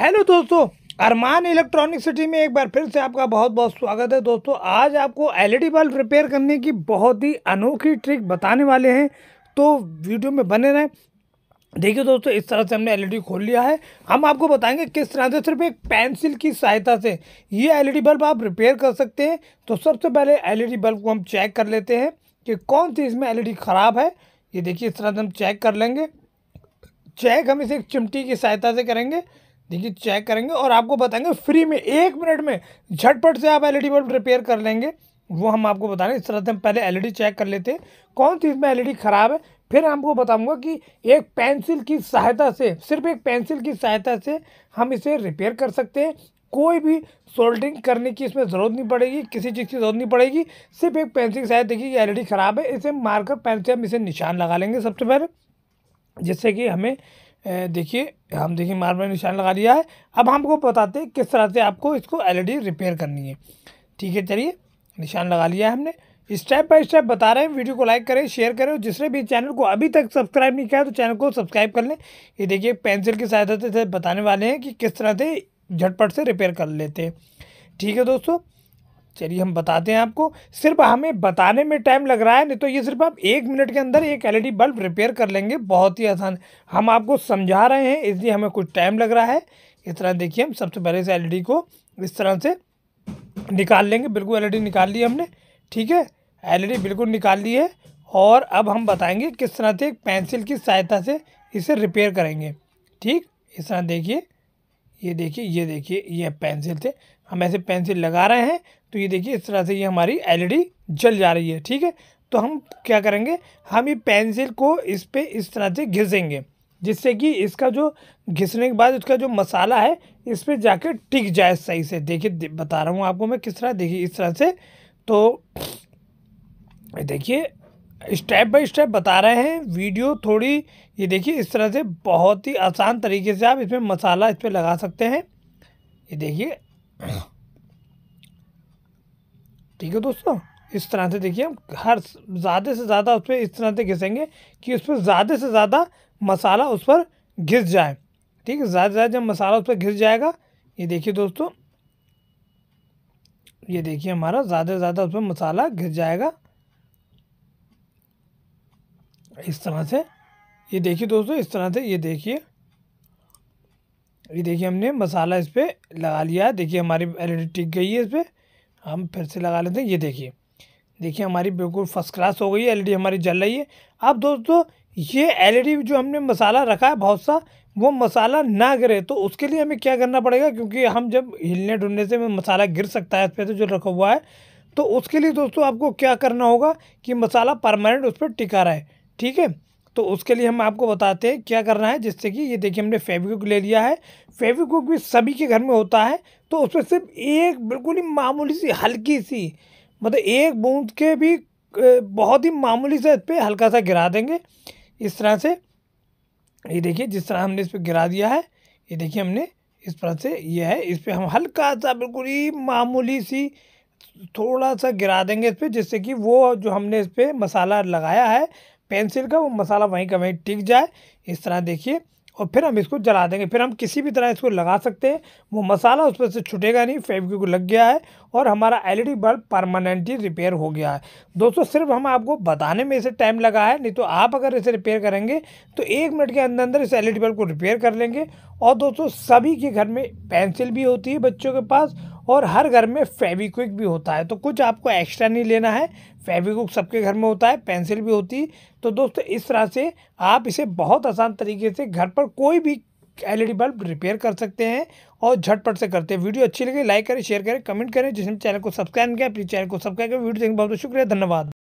hello दोस्तों अरमान electronic city में एक बार फिर से आपका बहुत बहुत स्वागत है दोस्तों आज आपको एलईडी बल्ब रिपेयर करने की बहुत ही अनोखी ट्रिक बताने वाले हैं तो वीडियो में बने रहें देखिए दोस्तों इस तरह से हमने एलईडी e खोल लिया है हम आपको बताएंगे किस तरह से सिर्फ एक पेंसिल की सहायता से ये एल बल्ब e आप रिपेयर कर सकते हैं तो सबसे पहले एल बल्ब e को हम चेक कर लेते हैं कि कौन सी इसमें एल ख़राब है ये देखिए इस तरह से हम चेक कर लेंगे चेक हम इसे एक चिमटी की सहायता से करेंगे देखिए चेक करेंगे और आपको बताएंगे फ्री में एक मिनट में झटपट से आप एलईडी बल्ब रिपेयर कर लेंगे वो हम आपको बता रहे हैं इस तरह से हम पहले एलईडी चेक e कर लेते हैं कौन सी इसमें एलईडी e ख़राब है फिर आपको बताऊंगा कि एक पेंसिल की सहायता से सिर्फ एक पेंसिल की सहायता से हम इसे रिपेयर कर सकते हैं कोई भी सोल्डरिंग करने की इसमें ज़रूरत नहीं पड़ेगी किसी चीज़ की जरूरत नहीं पड़ेगी सिर्फ एक पेंसिल की सहायता देखिए ये एलईडी e ख़राब है इसे मारकर पेन से हम इसे निशान लगा लेंगे सबसे पहले जिससे कि हमें देखिए हम देखिए मार्बल निशान लगा लिया है अब हमको बताते हैं किस तरह से आपको इसको एलईडी रिपेयर e करनी है ठीक है चलिए निशान लगा लिया है हमने स्टेप बाय स्टेप बता रहे हैं वीडियो को लाइक करें शेयर करें और जिसने भी चैनल को अभी तक सब्सक्राइब नहीं किया तो चैनल को सब्सक्राइब कर लें ये देखिए पेंसिल की सहायता से बताने वाले हैं कि किस तरह से झटपट से रिपेयर कर लेते हैं ठीक है दोस्तों चलिए हम बताते हैं आपको सिर्फ हमें बताने में टाइम लग रहा है नहीं तो ये सिर्फ आप एक मिनट के अंदर एक एलईडी बल्ब रिपेयर कर लेंगे बहुत ही आसान हम आपको समझा रहे हैं इसलिए हमें कुछ टाइम लग रहा है इस तरह देखिए हम सबसे पहले इस एलईडी e को इस तरह से निकाल लेंगे बिल्कुल एल e निकाल ली हमने ठीक है एल e बिल्कुल निकाल ली है और अब हम बताएंगे किस तरह से एक पेंसिल की सहायता से इसे रिपेयर करेंगे ठीक इस तरह देखिए ये देखिए ये देखिए ये पेंसिल थे हम ऐसे पेंसिल लगा रहे हैं तो ये देखिए इस तरह से ये हमारी एलईडी जल जा रही है ठीक है तो हम क्या करेंगे हम ये पेंसिल को इस पर इस तरह से घिसेंगे जिससे कि इसका जो घिसने के बाद उसका जो मसाला है इस पर जाके टिक जाए सही से देखिए बता रहा हूँ आपको मैं किस तरह देखिए इस तरह से तो देखिए स्टेप बाय स्टेप बता रहे हैं वीडियो थोड़ी ये देखिए इस तरह से बहुत ही आसान तरीके से आप इसमें मसाला इस पर लगा सकते हैं ये देखिए ठीक है दोस्तों इस तरह से देखिए हम हर ज़्यादा से ज़्यादा उस पर इस तरह से घिसेंगे कि उस पर ज़्यादा से ज़्यादा मसाला उस पर घिस जाए ठीक है ज़्यादा से ज़्यादा जब मसाला उस पर घिस जाएगा ये देखिए दोस्तों ये देखिए हमारा ज़्यादा से ज़्यादा उस पर मसाला घिस जाएगा इस तरह से ये देखिए दोस्तों इस तरह से ये देखिए ये देखिए हमने मसाला इस पर लगा लिया देखिए हमारी एल टिक गई है इस पर हम फिर से लगा लेते हैं ये देखिए देखिए हमारी बिल्कुल फर्स्ट क्लास हो गई है एल हमारी जल रही है अब दोस्तों ये एल जो हमने मसाला रखा है बहुत सा वो मसाला ना गिरे तो उसके लिए हमें क्या करना पड़ेगा क्योंकि हम जब हिलने ढुलने से मसाला गिर सकता है इस पर से तो जो रखा हुआ है तो उसके लिए दोस्तों आपको क्या करना होगा कि मसाला परमानेंट उस पर टिका रहे ठीक है तो उसके लिए हम आपको बताते हैं क्या करना है जिससे कि ये देखिए हमने फेविक्विक ले लिया है फेविक्विक भी सभी के घर में होता है तो उसमें सिर्फ एक बिल्कुल ही मामूली सी हल्की सी मतलब एक बूंद के भी बहुत ही मामूली सा इस पर हल्का सा गिरा देंगे इस तरह से ये देखिए जिस तरह हमने इस पर गिरा दिया है ये देखिए हमने इस तरह से ये है इस पर हम हल्का सा बिल्कुल ही मामूली सी थोड़ा सा गिरा देंगे इस पर जिससे कि वो जो हमने इस पर मसाला लगाया है पेंसिल का वो मसाला वहीं का वहीं टिक जाए इस तरह देखिए और फिर हम इसको जला देंगे फिर हम किसी भी तरह इसको लगा सकते हैं वो मसाला उस पर से छुटेगा नहीं फेविक को लग गया है और हमारा एलईडी बल्ब परमानेंटली रिपेयर हो गया है दोस्तों सिर्फ हम आपको बताने में इसे टाइम लगा है नहीं तो आप अगर इसे रिपेयर करेंगे तो एक मिनट के अंदर अंदर इस एल बल्ब को रिपेयर कर लेंगे और दोस्तों सभी के घर में पेंसिल भी होती है बच्चों के पास और हर घर में फेविक्विक भी होता है तो कुछ आपको एक्स्ट्रा नहीं लेना है फेविक्विक सबके घर में होता है पेंसिल भी होती है तो दोस्तों इस तरह से आप इसे बहुत आसान तरीके से घर पर कोई भी एलईडी बल्ब रिपेयर कर सकते हैं और झटपट से करते हैं वीडियो अच्छी लगे लाइक करें शेयर करें कमेंट करें जिसने चैनल को सब्सक्राइब किया प्लीज़ चैनल को सब्सक्राइब करें वीडियो देखने बहुत बहुत शुक्रिया धन्यवाद